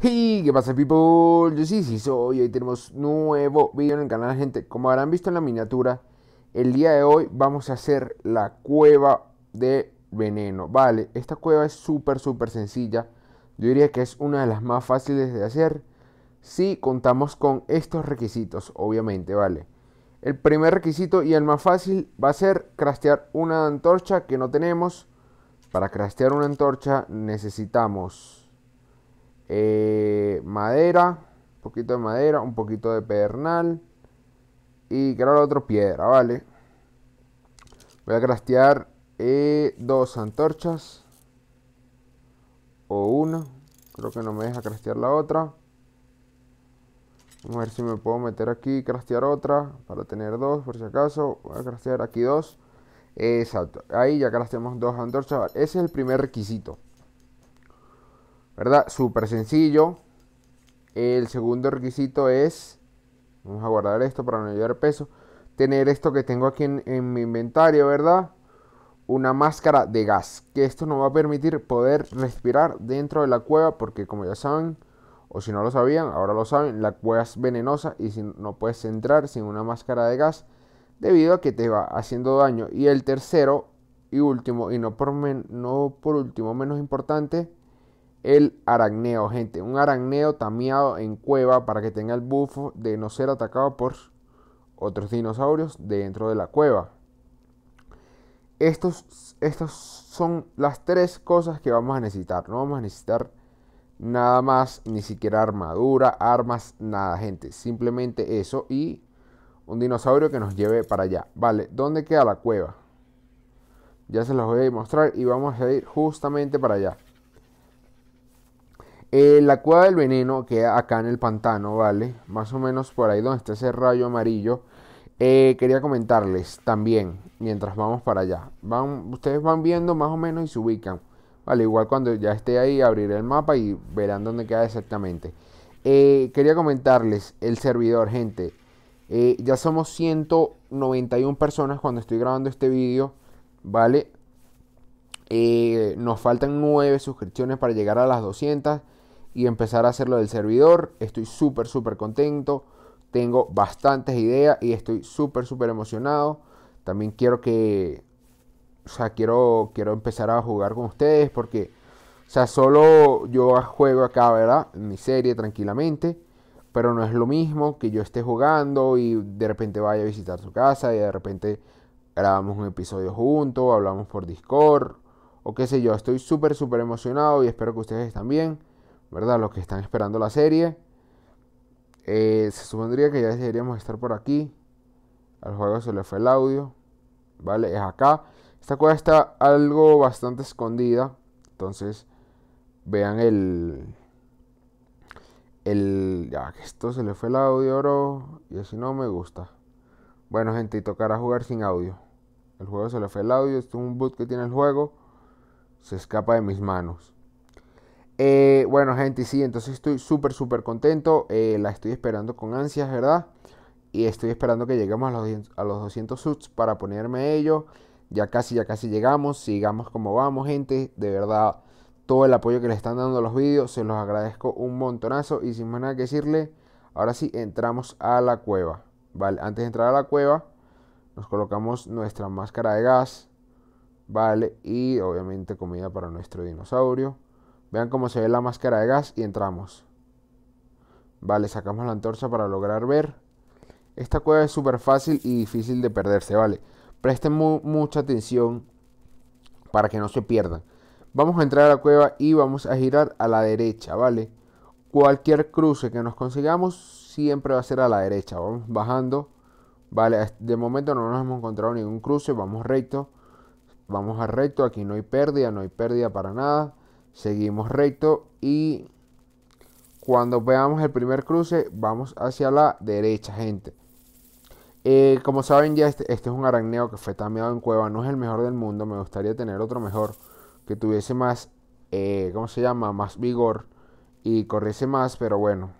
Hey qué pasa people, yo sí, sí soy, hoy tenemos nuevo video en el canal gente Como habrán visto en la miniatura, el día de hoy vamos a hacer la cueva de veneno Vale, esta cueva es súper súper sencilla, yo diría que es una de las más fáciles de hacer Si contamos con estos requisitos, obviamente, vale El primer requisito y el más fácil va a ser crastear una antorcha que no tenemos Para crastear una antorcha necesitamos eh, madera, un poquito de madera, un poquito de pedernal y creo la otra piedra, ¿vale? Voy a crastear eh, dos antorchas o una, creo que no me deja crastear la otra. Vamos a ver si me puedo meter aquí y crastear otra para tener dos por si acaso. Voy a crastear aquí dos. Exacto, ahí ya crasteamos dos antorchas. Ese es el primer requisito. ¿Verdad? Súper sencillo. El segundo requisito es, vamos a guardar esto para no llevar peso, tener esto que tengo aquí en, mi inventario, ¿verdad? Una máscara de gas, que esto nos va a permitir poder respirar dentro de la cueva, porque como ya saben, o si no lo sabían, ahora lo saben, la cueva es venenosa y si no puedes entrar sin una máscara de gas debido a que te va haciendo daño. Y el tercero y último, y no por, no por último menos importante, el aracneo, gente. Un aracneo tameado en cueva para que tenga el bufo de no ser atacado por otros dinosaurios dentro de la cueva. Estos, estos son las tres cosas que vamos a necesitar. No vamos a necesitar nada más, ni siquiera armadura, armas, nada, gente. Simplemente eso y un dinosaurio que nos lleve para allá. Vale, ¿dónde queda la cueva? Ya se los voy a mostrar y vamos a ir justamente para allá. Eh, la cueva del veneno queda acá en el pantano, ¿vale? Más o menos por ahí donde está ese rayo amarillo. Eh, quería comentarles también, mientras vamos para allá. Van, ustedes van viendo más o menos y se ubican. Vale, igual cuando ya esté ahí abriré el mapa y verán dónde queda exactamente. Eh, quería comentarles el servidor, gente. ya somos 191 personas cuando estoy grabando este vídeo, ¿vale? nos faltan 9 suscripciones para llegar a las 200 y empezar a hacerlo del servidor. Estoy súper, súper contento. Tengo bastantes ideas y estoy súper, súper emocionado. También quiero que... O sea, quiero, quiero empezar a jugar con ustedes porque... O sea, solo yo juego acá, ¿verdad? En mi serie tranquilamente. Pero no es lo mismo que yo esté jugando y de repente vaya a visitar su casa y de repente grabamos un episodio juntos, hablamos por Discord o qué sé yo. Estoy súper, súper emocionado y espero que ustedes también. ¿verdad? Los que están esperando la serie. Eh, se supondría que ya deberíamos estar por aquí. Al juego se le fue el audio. ¿Vale? Es acá. Esta cueva está algo bastante escondida. Entonces, vean el... El... Ya, que esto se le fue el audio, ¿oro? Y así no me gusta. Bueno, gente, y tocará jugar sin audio. El juego se le fue el audio. Esto es un boot que tiene el juego. Se escapa de mis manos. Eh, bueno, gente, sí, entonces estoy súper, súper contento. Eh, la estoy esperando con ansias, ¿verdad? Y estoy esperando que lleguemos a los, 200 subs para ponerme ello Ya casi, ya casi llegamos. Sigamos como vamos, gente. De verdad, todo el apoyo que le están dando a los vídeos, se los agradezco un montonazo. Y sin más nada que decirle, ahora sí, entramos a la cueva. Vale, antes de entrar a la cueva, nos colocamos nuestra máscara de gas. Vale, y obviamente comida para nuestro dinosaurio. Vean cómo se ve la máscara de gas y entramos. Vale, sacamos la antorcha para lograr ver. Esta cueva es súper fácil y difícil de perderse, ¿vale? Presten mucha atención para que no se pierdan. Vamos a entrar a la cueva y vamos a girar a la derecha, ¿vale? Cualquier cruce que nos consigamos siempre va a ser a la derecha. Vamos bajando, ¿vale? De momento no nos hemos encontrado ningún cruce, vamos recto. Vamos a recto, aquí no hay pérdida, no hay pérdida para nada seguimos recto y cuando veamos el primer cruce vamos hacia la derecha gente eh, como saben ya este, este, es un araneo que fue tameado en cueva no es el mejor del mundo me gustaría tener otro mejor que tuviese más eh, cómo se llama más vigor y corriese más pero bueno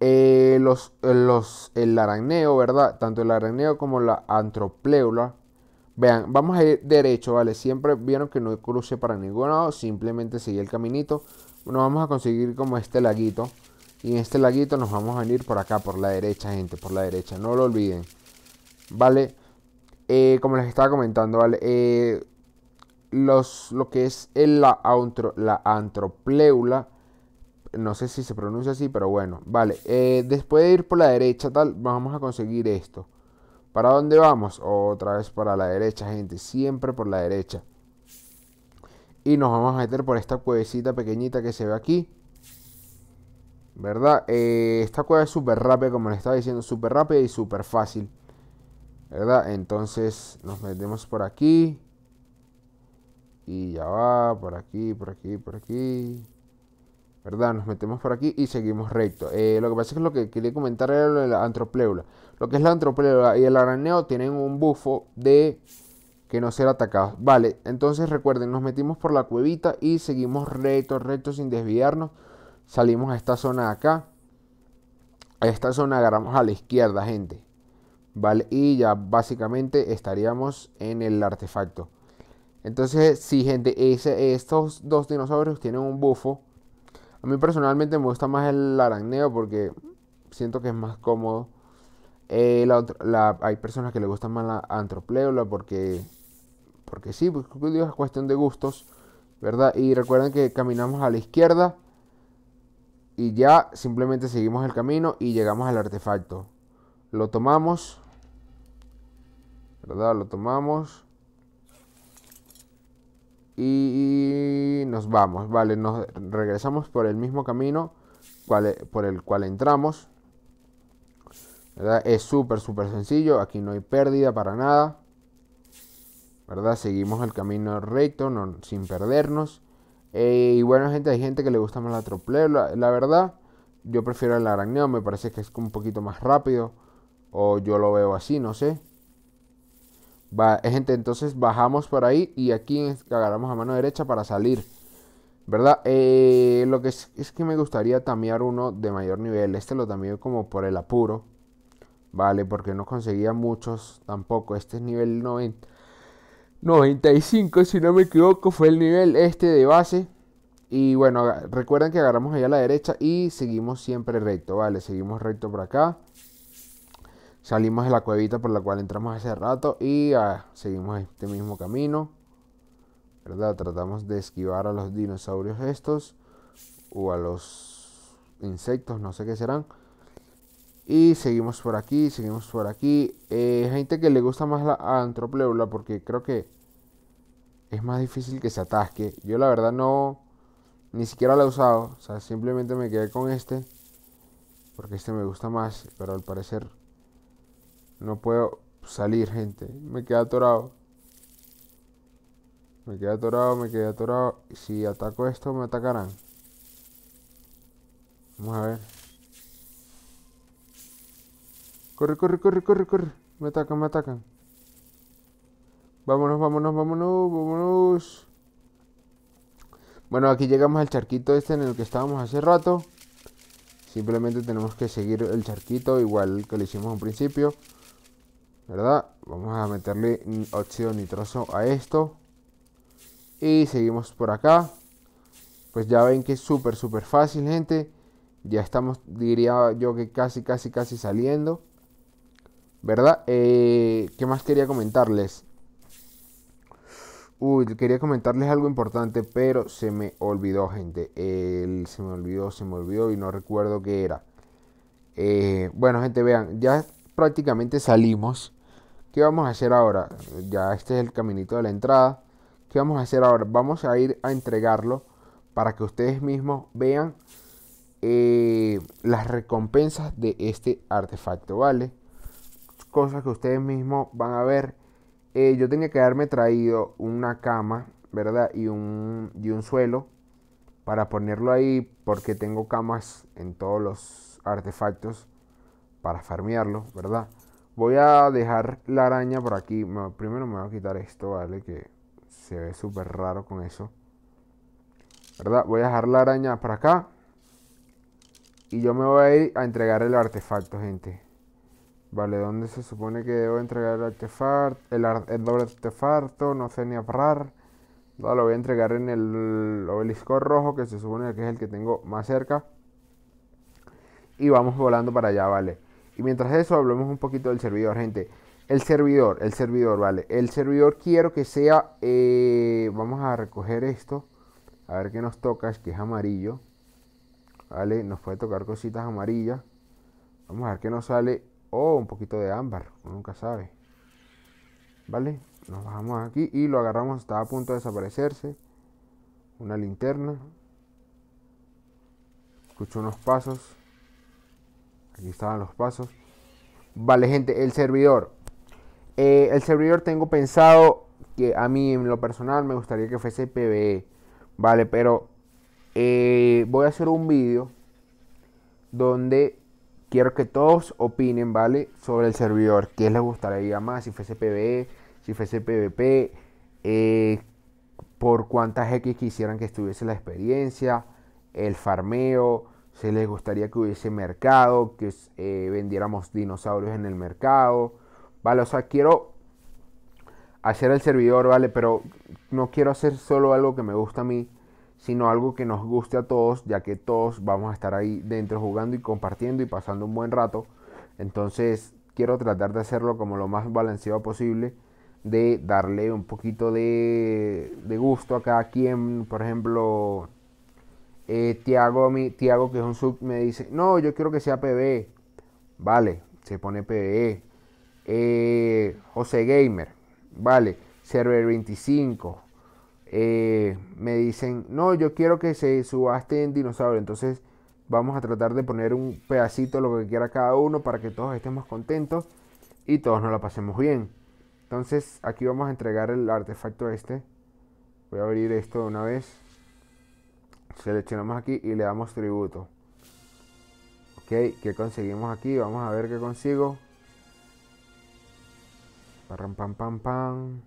eh, los, los, el araneo, ¿verdad? Tanto el arañeo como la antropleula Vean, vamos a ir derecho, ¿vale? Siempre vieron que no hay cruce para ningún lado, simplemente seguí el caminito. Bueno, vamos a conseguir como este laguito. Y en este laguito nos vamos a venir por acá, por la derecha, gente, por la derecha. No lo olviden, ¿vale? Eh, como les estaba comentando, ¿vale? Eh, los, lo que es la, la antropleula, no sé si se pronuncia así, pero bueno, vale. Eh, después de ir por la derecha, tal, vamos a conseguir esto. ¿Para dónde vamos? Otra vez para la derecha, gente. Siempre por la derecha. Y nos vamos a meter por esta cuevecita pequeñita que se ve aquí. ¿Verdad? Eh, esta cueva es súper rápida, como les estaba diciendo. Súper rápida y súper fácil. ¿Verdad? Entonces nos metemos por aquí. Y ya va, por aquí, por aquí, por aquí. ¿verdad? Nos metemos por aquí y seguimos recto. Eh, lo que pasa es que lo que quería comentar era lo de la antropleula. Lo que es la antropleula y el araneo tienen un bufo de que no ser atacados. Vale, entonces recuerden, nos metimos por la cuevita y seguimos recto, recto sin desviarnos. Salimos a esta zona de acá. A esta zona agarramos a la izquierda, gente. Vale, y ya básicamente estaríamos en el artefacto. Entonces, si gente, estos dos dinosaurios tienen un bufo a mí personalmente me gusta más el araneo porque siento que es más cómodo. Eh, hay personas que le gustan más la antropleula porque, porque sí, porque pues, es cuestión de gustos, ¿verdad? Y recuerden que caminamos a la izquierda y ya simplemente seguimos el camino y llegamos al artefacto. Lo tomamos, ¿verdad? Lo tomamos y nos vamos, vale, nos regresamos por el mismo camino por el cual entramos. Es súper, súper sencillo, aquí no hay pérdida para nada. ¿Verdad? Seguimos el camino recto, no, sin perdernos. Eh, y bueno, gente, hay gente que le gusta más la tropleo, la, verdad. Yo prefiero el arañeo, me parece que es un poquito más rápido. O yo lo veo así, no sé. Eh, gente, entonces bajamos por ahí y aquí agarramos a mano derecha para salir. ¿Verdad? Eh, lo que es, que me gustaría tamear uno de mayor nivel. Este lo tameé como por el apuro. Vale, porque no conseguía muchos tampoco. Este es nivel 90. 95, si no me equivoco, fue el nivel este de base. Y bueno, recuerden que agarramos allá a la derecha y seguimos siempre recto, ¿vale? Seguimos recto por acá. Salimos de la cuevita por la cual entramos hace rato y ah, seguimos este mismo camino. ¿Verdad? Tratamos de esquivar a los dinosaurios estos o a los insectos, no sé qué serán. Y seguimos por aquí, seguimos por aquí. Eh, gente que le gusta más la antropleula porque creo que es más difícil que se atasque. Yo la verdad no, ni siquiera la he usado. O sea, simplemente me quedé con este porque este me gusta más, pero al parecer no puedo salir, gente. Me queda atorado. Me queda atorado, me queda atorado. si ataco esto, me atacarán. Vamos a ver. Corre, corre, corre, corre, corre. Me atacan, me atacan. Vámonos, vámonos, vámonos, vámonos. Bueno, aquí llegamos al charquito este en el que estábamos hace rato. Simplemente tenemos que seguir el charquito igual que lo hicimos al principio. ¿verdad? Vamos a meterle óxido nitroso a esto. Y seguimos por acá. Pues ya ven que es súper, súper fácil, gente. Ya estamos, diría yo que casi, casi, casi saliendo. ¿Verdad? Eh, ¿Qué más quería comentarles? Uy, quería comentarles algo importante, pero se me olvidó, gente. se me olvidó, se me olvidó y no recuerdo qué era. Eh, bueno, gente, vean, ya prácticamente salimos. ¿Qué vamos a hacer ahora? Ya este es el caminito de la entrada. ¿Qué vamos a hacer ahora? Vamos a ir a entregarlo para que ustedes mismos vean eh, las recompensas de este artefacto, ¿vale? Cosas que ustedes mismos van a ver. Eh, yo tenía que haberme traído una cama, ¿verdad? Y un, y un suelo para ponerlo ahí porque tengo camas en todos los artefactos para farmearlo, ¿verdad? Voy a dejar la araña por aquí. primero me voy a quitar esto, ¿vale? Que se ve súper raro con eso. ¿Verdad? Voy a dejar la araña para acá. Y yo me voy a ir a entregar el artefacto, gente. Vale, ¿dónde se supone que debo entregar el artefacto? El, doble artefacto, no sé ni parar. lo voy a entregar en el obelisco rojo, que se supone que es el que tengo más cerca. Y vamos volando para allá, vale. Y mientras eso hablemos un poquito del servidor, gente. El servidor, el servidor, vale. El servidor quiero que sea, eh, vamos a recoger esto. A ver qué nos toca, es que es amarillo. Vale, nos puede tocar cositas amarillas. Vamos a ver qué nos sale. Oh, un poquito de ámbar, nunca sabe. Vale, nos bajamos aquí y lo agarramos, está a punto de desaparecerse. Una linterna. Escucho unos pasos. Aquí estaban los pasos. Vale, gente, el servidor. Eh, el servidor tengo pensado que a mí en lo personal me gustaría que fuese PBE. Vale, pero eh, voy a hacer un vídeo donde quiero que todos opinen, ¿vale? Sobre el servidor. ¿Qué les gustaría más? Si fuese PBE, si fuese PvP. Eh, por cuántas X quisieran que estuviese la experiencia, el farmeo, se les gustaría que hubiese mercado, que eh, vendiéramos dinosaurios en el mercado, ¿vale? O sea, quiero hacer el servidor, ¿vale? Pero no quiero hacer solo algo que me gusta a mí, sino algo que nos guste a todos, ya que todos vamos a estar ahí dentro jugando y compartiendo y pasando un buen rato. Entonces, quiero tratar de hacerlo como lo más balanceado posible, de darle un poquito de, de gusto a cada quien, por ejemplo eh, Tiago, Tiago, que es un sub, me dice, no, yo quiero que sea PBE. Vale, se pone PBE. Eh, José Gamer, vale, Server 25. Eh, me dicen, no, yo quiero que se subaste en dinosaurio. Entonces vamos a tratar de poner un pedacito, lo que quiera cada uno, para que todos estemos contentos y todos nos la pasemos bien. Entonces aquí vamos a entregar el artefacto este. Voy a abrir esto de una vez seleccionamos aquí y le damos tributo ok ¿qué conseguimos aquí vamos a ver qué consigo pam pam pam pam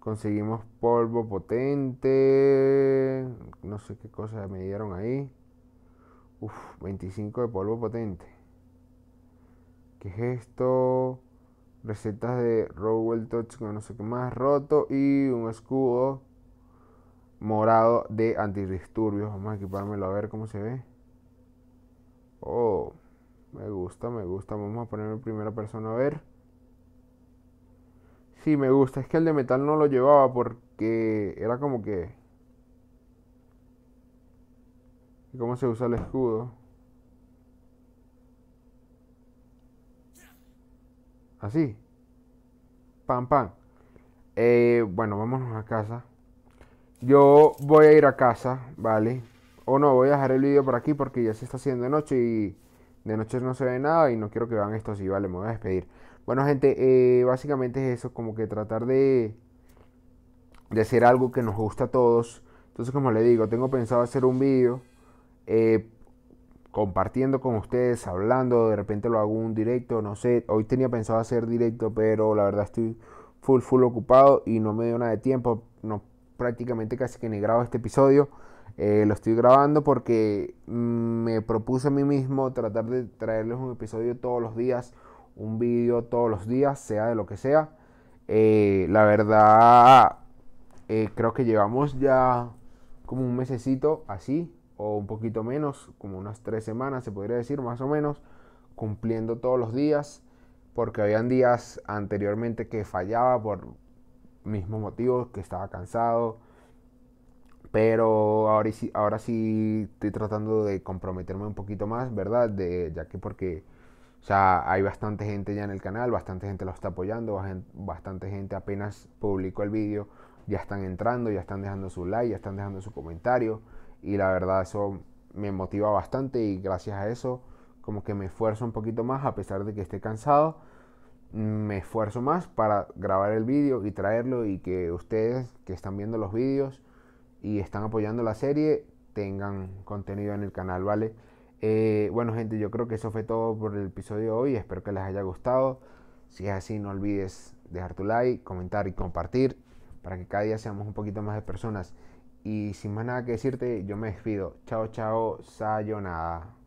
conseguimos polvo potente no sé qué cosas me dieron ahí Uf, 25 de polvo potente ¿Qué es esto? Recetas de Rowell Touch con no sé qué más roto y un escudo morado de antidisturbios. Vamos a equipármelo a ver cómo se ve. Oh, me gusta, me gusta. Vamos a ponerlo en primera persona a ver. Sí, me gusta. Es que el de metal no lo llevaba porque era como que... ¿Cómo se usa el escudo? Así. Pam, pam. Eh, bueno, vámonos a casa. Yo voy a ir a casa, ¿vale? O no, voy a dejar el video por aquí porque ya se está haciendo de noche y de noche no se ve nada y no quiero que vean esto así, ¿vale? Me voy a despedir. Bueno, gente, eh, básicamente es eso, como que tratar de, de hacer algo que nos gusta a todos. Entonces, como les digo, tengo pensado hacer un video eh, compartiendo con ustedes, hablando, de repente lo hago un directo, no sé, hoy tenía pensado hacer directo, pero la verdad estoy full, full ocupado y no me dio nada de tiempo, no prácticamente casi que ni grabo este episodio. Eh, lo estoy grabando porque me propuse a mí mismo tratar de traerles un episodio todos los días, un vídeo todos los días, sea de lo que sea. Eh, la verdad, eh, creo que llevamos ya como un mesecito así, o un poquito menos, como unas tres semanas se podría decir, más o menos, cumpliendo todos los días, porque habían días anteriormente que fallaba por mismos motivos que estaba cansado. Pero ahora sí, ahora sí estoy tratando de comprometerme un poquito más, ¿verdad? De, ya que porque o hay bastante gente ya en el canal, bastante gente lo está apoyando, bastante gente apenas publicó el vídeo, ya están entrando, ya están dejando su like, ya están dejando su comentario. Y la verdad eso me motiva bastante y gracias a eso como que me esfuerzo un poquito más a pesar de que esté cansado esfuerzo más para grabar el vídeo y traerlo y que ustedes que están viendo los vídeos y están apoyando la serie tengan contenido en el canal, ¿vale? Eh, bueno gente, yo creo que eso fue todo por el episodio de hoy, espero que les haya gustado. Si es así, no olvides dejar tu like, comentar y compartir para que cada día seamos un poquito más de personas. Y sin más nada que decirte, yo me despido. Chao, chao, sayonara.